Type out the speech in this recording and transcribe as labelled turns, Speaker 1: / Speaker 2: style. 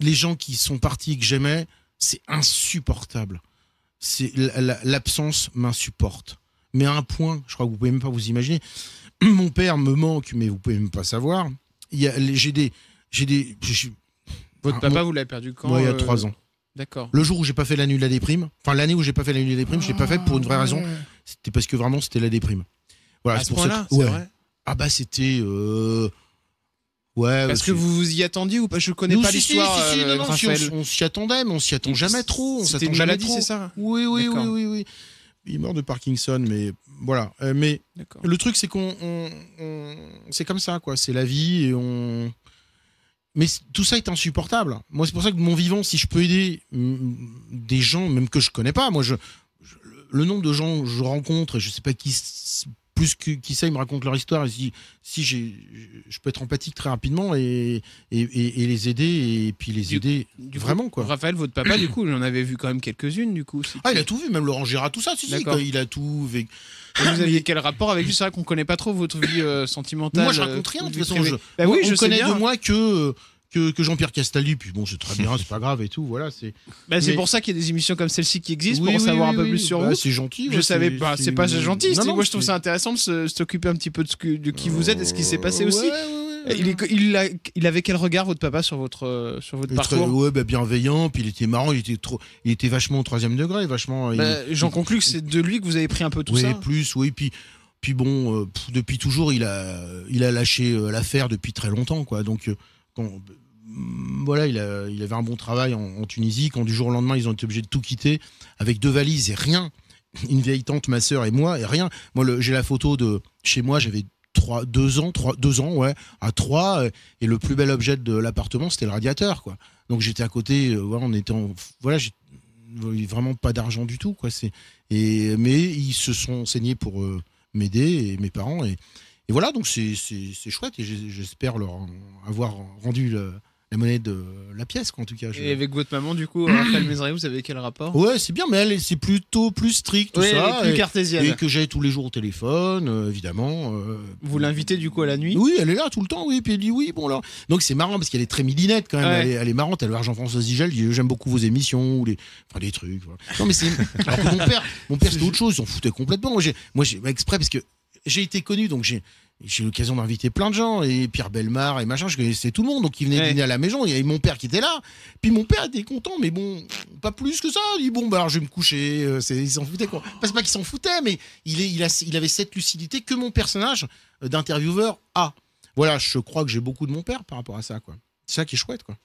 Speaker 1: les gens qui sont partis que j'aimais, c'est insupportable. C'est l'absence m'insupporte. Mais à un point, je crois que vous pouvez même pas vous imaginer. Mon père me manque, mais vous pouvez même pas savoir. J'ai des, j'ai des. Votre ah, papa, vous l'avez perdu quand il y a euh, trois ans. D'accord. Le jour où j'ai pas fait l'année de la déprime, enfin l'année où j'ai pas fait l'année de la déprime, j'ai l'ai pas fait pour une vraie raison. Ah, c'était parce que vraiment c'était la déprime. Voilà, c'est pour ça. c'est vrai Ah bah c'était. Euh, Ouais, Parce que vous vous y attendiez ou pas Je connais pas l'histoire. on, s'y attendait, mais on s'y attend jamais trop. On s'attend jamais maladie, C'est ça oui oui, oui, oui, oui, Il est mort de Parkinson, mais voilà. Euh, mais le truc, c'est qu'on, c'est comme ça, quoi. C'est la vie et on. Mais tout ça est insupportable. Moi, c'est pour ça que mon vivant, si je peux aider des gens, même que je connais pas, moi, je, le nombre de gens que je rencontre, je sais pas qui plus qu'ils qui ils me racontent leur histoire. Et si, si je peux être empathique très rapidement et, et, les aider, et puis les aider du vraiment. quoi. Raphaël, votre papa, du coup, j'en avais vu quand même quelques-unes, du coup. ah, il a tout vu, même Laurent Gérard, tout ça, si, il a tout vu. vous ah, aviez quel rapport avec lui C'est vrai qu'on connaît pas trop votre vie euh, sentimentale. Moi, je euh, raconte rien, de toute façon. Bah oui, on, je connais de moi que. Euh, que, Jean-Pierre Castaldi. Puis bon, c'est très bien, c'est pas grave et tout. Voilà, c'est. Bah, c'est pour ça qu'il y a des émissions comme celle-ci qui existent pour en savoir un peu plus sur bah, vous. C'est gentil. Je savais pas, c'est pas gentil. moi, je trouve ça intéressant de s'occuper un petit peu de, ce de qui vous êtes et ce qui s'est passé aussi. Il, est- il il avait quel regard votre papa sur votre sur votre bah, bienveillant, puis il était marrant, il était trop, il était vachement au troisième degré, vachement. Euh, j'en conclus que c'est de lui que vous avez pris un peu tout oui, ça. plus, oui, puis puis bon, euh, depuis toujours, il a il a lâché euh, l'affaire depuis très longtemps, quoi. Donc Mm, voilà, il, il, avait un bon travail en, Tunisie. Quand du jour au lendemain, ils ont été obligés de tout quitter avec deux valises et rien. Une vieille tante, ma sœur et moi, et rien. Moi, j'ai la photo de chez moi, j'avais deux ans, deux ans, ouais, à trois. Euh, et le plus bel objet de l'appartement, c'était le radiateur, quoi. Donc j'étais à côté, voilà, euh, on était voilà, vraiment pas d'argent du tout, quoi. C'est, et, mais ils se sont saignés pour euh, m'aider mes parents. Et, et voilà, donc c'est chouette et j'espère leur avoir rendu la monnaie de la pièce, en tout cas. Et avec votre maman, du coup, euh, Raphaël Mézeray, vous savez quel rapport Ouais, c'est bien, mais elle, c'est plutôt plus strict, tout ça. Plus et, cartésienne. Et que j'ai tous les jours au téléphone, euh, évidemment. Euh, vous l'invitez, du coup, à la nuit Oui, elle est là tout le temps, oui. Puis elle dit oui, bon, là. Donc c'est marrant parce qu'elle est très midinette, quand même. Elle, est, elle, marrante. Elle va Jean-François Zigel, j'aime beaucoup vos émissions, ou les... enfin, des trucs. Non, mais c'est. mon père, mon père c'était autre chose, ils s'en foutait complètement. Moi, j'ai exprès, parce que j'ai été connu, donc j'ai j'ai eu l'occasion d'inviter plein de gens et Pierre Belmar et machin je connaissais tout le monde donc ils venaient dîner à la maison il y avait mon père qui était là puis mon père était content mais bon pas plus que ça il dit bon bah alors je vais me coucher euh, c'est s'en foutaient quoi Pas pas s'en foutaient mais il est il avait cette lucidité que mon personnage euh, d'intervieweur a voilà je crois que j'ai beaucoup de mon père par rapport à ça quoi c'est ça qui est chouette quoi